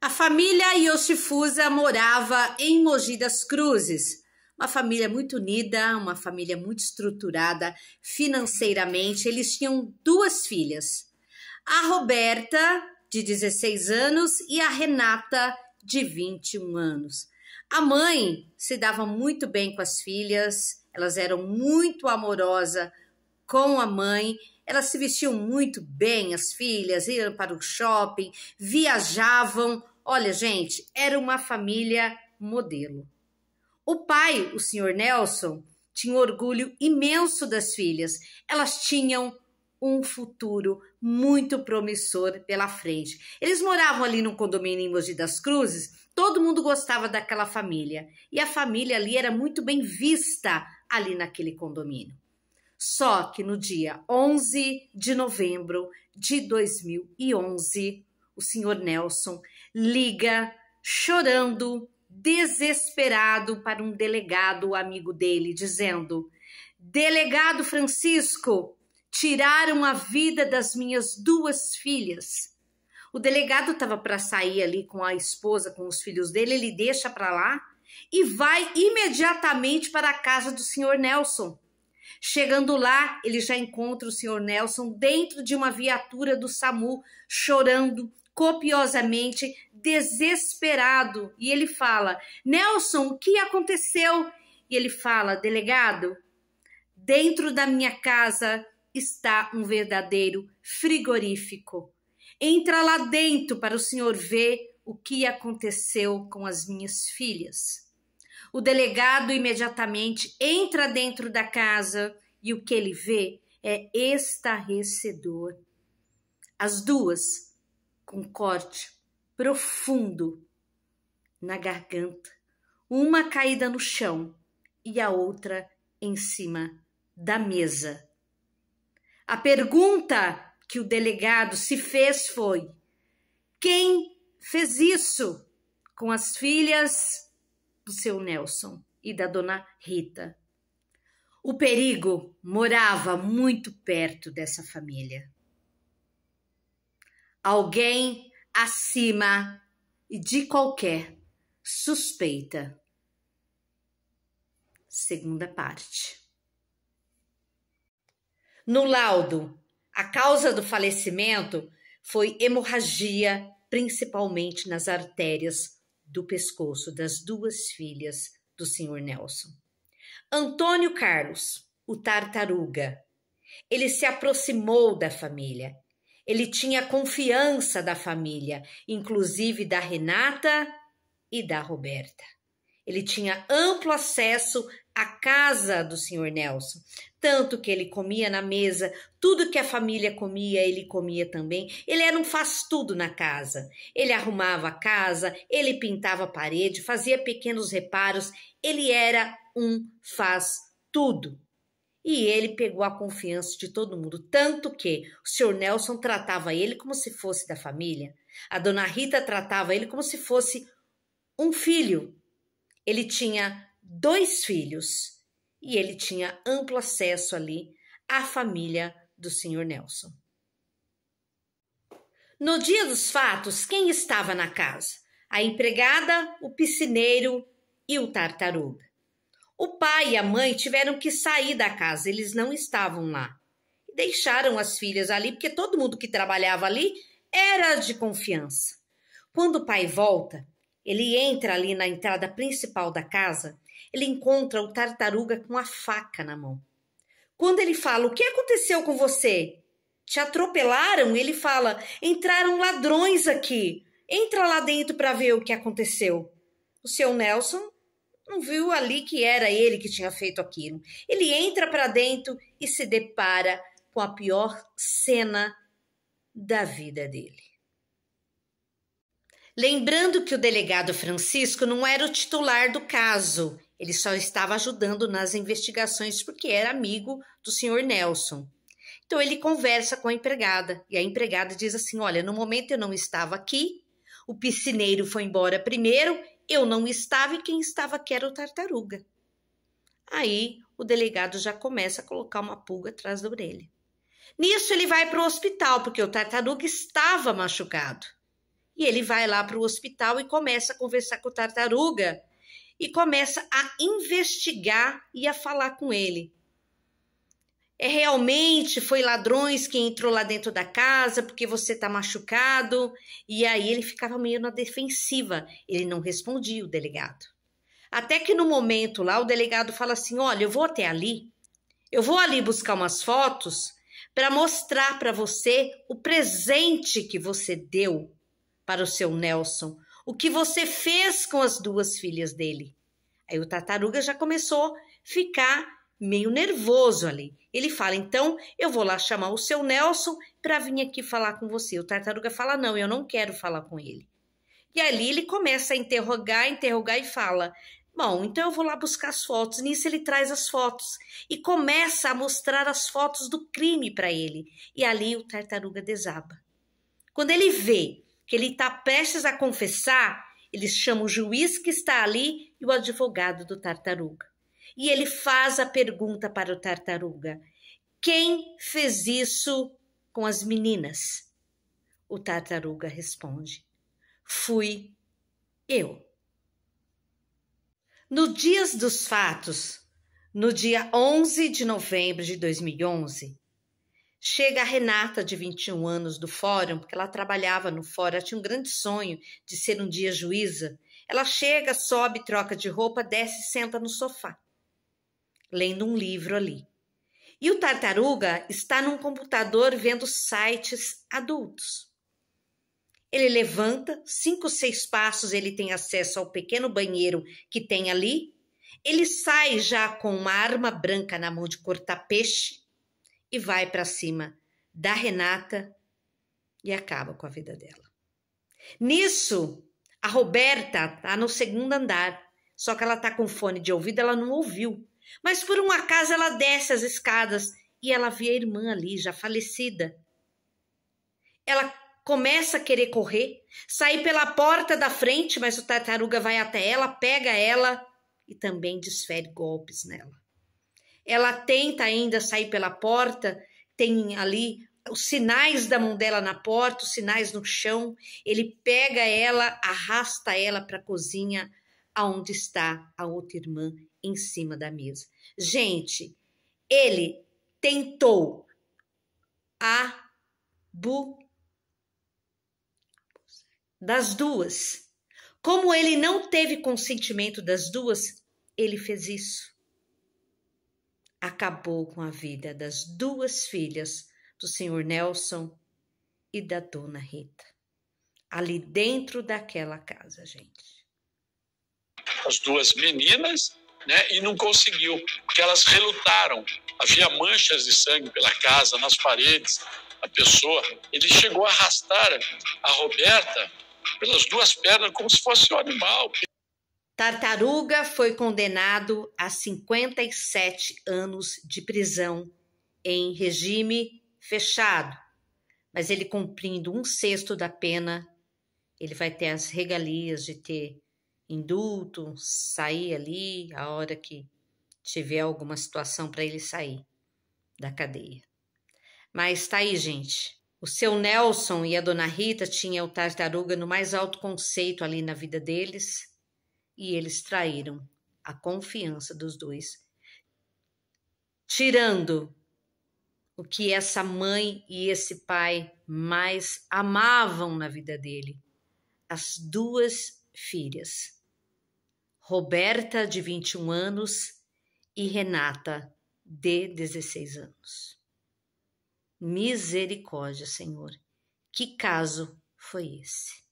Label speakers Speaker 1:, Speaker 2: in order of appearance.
Speaker 1: A família Yoshifusa morava em Mogi das Cruzes. Uma família muito unida, uma família muito estruturada financeiramente. Eles tinham duas filhas, a Roberta, de 16 anos, e a Renata, de 21 anos. A mãe se dava muito bem com as filhas, elas eram muito amorosas com a mãe elas se vestiam muito bem, as filhas, iam para o shopping, viajavam. Olha, gente, era uma família modelo. O pai, o senhor Nelson, tinha um orgulho imenso das filhas. Elas tinham um futuro muito promissor pela frente. Eles moravam ali num condomínio em Mogi das Cruzes, todo mundo gostava daquela família. E a família ali era muito bem vista ali naquele condomínio. Só que no dia 11 de novembro de 2011, o senhor Nelson liga chorando, desesperado para um delegado amigo dele, dizendo: Delegado Francisco, tiraram a vida das minhas duas filhas. O delegado estava para sair ali com a esposa, com os filhos dele, ele deixa para lá e vai imediatamente para a casa do senhor Nelson. Chegando lá, ele já encontra o senhor Nelson dentro de uma viatura do SAMU, chorando copiosamente, desesperado. E ele fala: Nelson, o que aconteceu? E ele fala: delegado, dentro da minha casa está um verdadeiro frigorífico. Entra lá dentro para o senhor ver o que aconteceu com as minhas filhas. O delegado imediatamente entra dentro da casa e o que ele vê é estarrecedor. As duas com corte profundo na garganta, uma caída no chão e a outra em cima da mesa. A pergunta que o delegado se fez foi: quem fez isso com as filhas do seu Nelson e da dona Rita. O perigo morava muito perto dessa família. Alguém acima de qualquer suspeita. Segunda parte. No laudo, a causa do falecimento foi hemorragia, principalmente nas artérias do pescoço das duas filhas do senhor Nelson. Antônio Carlos, o tartaruga, ele se aproximou da família. Ele tinha confiança da família, inclusive da Renata e da Roberta. Ele tinha amplo acesso à casa do senhor Nelson, tanto que ele comia na mesa, tudo que a família comia, ele comia também. Ele era um faz-tudo na casa. Ele arrumava a casa, ele pintava a parede, fazia pequenos reparos. Ele era um faz-tudo. E ele pegou a confiança de todo mundo, tanto que o senhor Nelson tratava ele como se fosse da família. A dona Rita tratava ele como se fosse um filho. Ele tinha dois filhos e ele tinha amplo acesso ali à família do Sr. Nelson. No dia dos fatos, quem estava na casa? A empregada, o piscineiro e o tartaruga. O pai e a mãe tiveram que sair da casa, eles não estavam lá. Deixaram as filhas ali, porque todo mundo que trabalhava ali era de confiança. Quando o pai volta, ele entra ali na entrada principal da casa ele encontra o tartaruga com a faca na mão. Quando ele fala: O que aconteceu com você? Te atropelaram? Ele fala: Entraram ladrões aqui. Entra lá dentro para ver o que aconteceu. O seu Nelson não viu ali que era ele que tinha feito aquilo. Ele entra para dentro e se depara com a pior cena da vida dele. Lembrando que o delegado Francisco não era o titular do caso, ele só estava ajudando nas investigações porque era amigo do senhor Nelson. Então ele conversa com a empregada e a empregada diz assim: Olha, no momento eu não estava aqui, o piscineiro foi embora primeiro, eu não estava e quem estava aqui era o tartaruga. Aí o delegado já começa a colocar uma pulga atrás da orelha. Nisso ele vai para o hospital, porque o tartaruga estava machucado. E ele vai lá para o hospital e começa a conversar com o tartaruga e começa a investigar e a falar com ele. É realmente foi ladrões que entrou lá dentro da casa porque você está machucado e aí ele ficava meio na defensiva, ele não respondia o delegado. Até que no momento lá o delegado fala assim: "Olha, eu vou até ali. Eu vou ali buscar umas fotos para mostrar para você o presente que você deu para o seu Nelson, o que você fez com as duas filhas dele? Aí o tartaruga já começou a ficar meio nervoso ali. Ele fala: Então eu vou lá chamar o seu Nelson para vir aqui falar com você. O tartaruga fala: Não, eu não quero falar com ele. E ali ele começa a interrogar, interrogar e fala: Bom, então eu vou lá buscar as fotos. Nisso ele traz as fotos e começa a mostrar as fotos do crime para ele. E ali o tartaruga desaba. Quando ele vê que ele está prestes a confessar, eles chamam o juiz que está ali e o advogado do tartaruga. E ele faz a pergunta para o tartaruga: quem fez isso com as meninas? O tartaruga responde: fui eu. No dias dos fatos, no dia 11 de novembro de 2011, Chega a Renata, de 21 anos, do fórum, porque ela trabalhava no fórum, ela tinha um grande sonho de ser um dia juíza. Ela chega, sobe, troca de roupa, desce e senta no sofá, lendo um livro ali. E o tartaruga está num computador vendo sites adultos. Ele levanta, cinco, seis passos, ele tem acesso ao pequeno banheiro que tem ali. Ele sai já com uma arma branca na mão de cortar peixe e vai para cima da Renata e acaba com a vida dela. Nisso, a Roberta tá no segundo andar, só que ela tá com fone de ouvido, ela não ouviu. Mas por um acaso ela desce as escadas e ela vê a irmã ali, já falecida. Ela começa a querer correr, sair pela porta da frente, mas o tartaruga vai até ela, pega ela e também desfere golpes nela ela tenta ainda sair pela porta, tem ali os sinais da mão dela na porta, os sinais no chão. Ele pega ela, arrasta ela para a cozinha, aonde está a outra irmã em cima da mesa. Gente, ele tentou a bu das duas. Como ele não teve consentimento das duas, ele fez isso acabou com a vida das duas filhas do senhor Nelson e da dona Rita. Ali dentro daquela casa, gente. As duas meninas, né? E não conseguiu, porque elas relutaram. Havia manchas de sangue pela casa, nas paredes. A pessoa, ele chegou a arrastar a Roberta pelas duas pernas como se fosse um animal. Tartaruga foi condenado a 57 anos de prisão em regime fechado, mas ele cumprindo um sexto da pena, ele vai ter as regalias de ter indulto, sair ali a hora que tiver alguma situação para ele sair da cadeia. Mas tá aí, gente. O seu Nelson e a dona Rita tinham o tartaruga no mais alto conceito ali na vida deles e eles traíram a confiança dos dois, tirando o que essa mãe e esse pai mais amavam na vida dele, as duas filhas, Roberta, de 21 anos, e Renata, de 16 anos. Misericórdia, Senhor, que caso foi esse?